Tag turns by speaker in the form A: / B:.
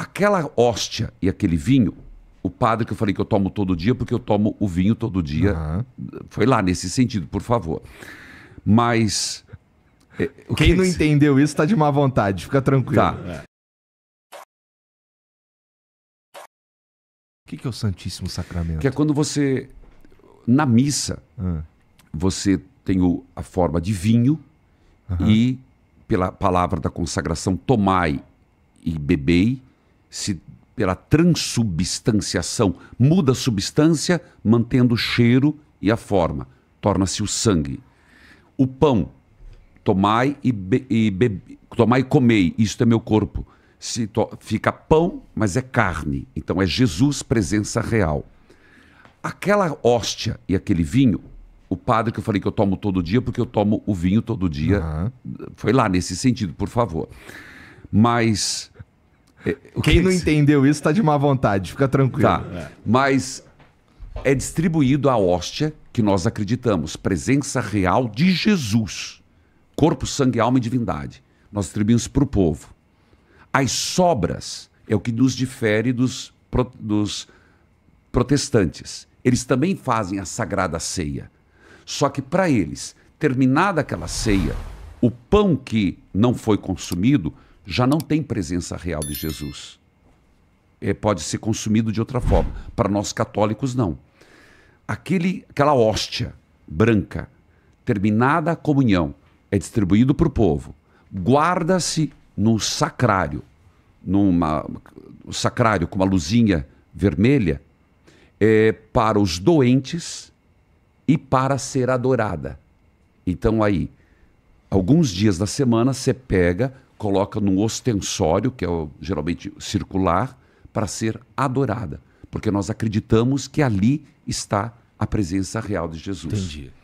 A: Aquela hóstia e aquele vinho, o padre que eu falei que eu tomo todo dia, porque eu tomo o vinho todo dia, uhum. foi lá nesse sentido, por favor. Mas. É, Quem que não entendeu isso está de má vontade, fica tranquilo. Tá. É. O que, que é o Santíssimo Sacramento? Que é quando você, na missa, ah. você tem o, a forma de vinho e, pela palavra da consagração, tomai e bebei, se pela transubstanciação muda a substância, mantendo o cheiro e a forma, torna-se o sangue. O pão, tomai e, be, e be, tomai e comei, isto é meu corpo. Se to, fica pão, mas é carne, então é Jesus presença real. Aquela hóstia e aquele vinho, o padre que eu falei que eu tomo todo dia, porque eu tomo o vinho todo dia, uhum. foi lá nesse sentido, por favor. Mas é, Quem que não é entendeu isso está de má vontade, fica tranquilo. Tá. É. Mas é distribuído a hóstia que nós acreditamos, presença real de Jesus, corpo, sangue, alma e divindade. Nós distribuímos para o povo. As sobras é o que nos difere dos, pro, dos protestantes. Eles também fazem a sagrada ceia. Só que para eles, terminada aquela ceia, o pão que não foi consumido já não tem presença real de Jesus. É, pode ser consumido de outra forma. Para nós católicos, não. Aquele, aquela hóstia branca, terminada a comunhão, é distribuído para o povo. Guarda-se no sacrário, numa um sacrário com uma luzinha vermelha, é, para os doentes e para ser adorada. Então aí alguns dias da semana você pega, coloca num ostensório, que é o, geralmente circular, para ser adorada. Porque nós acreditamos que ali está a presença real de Jesus. Entendi.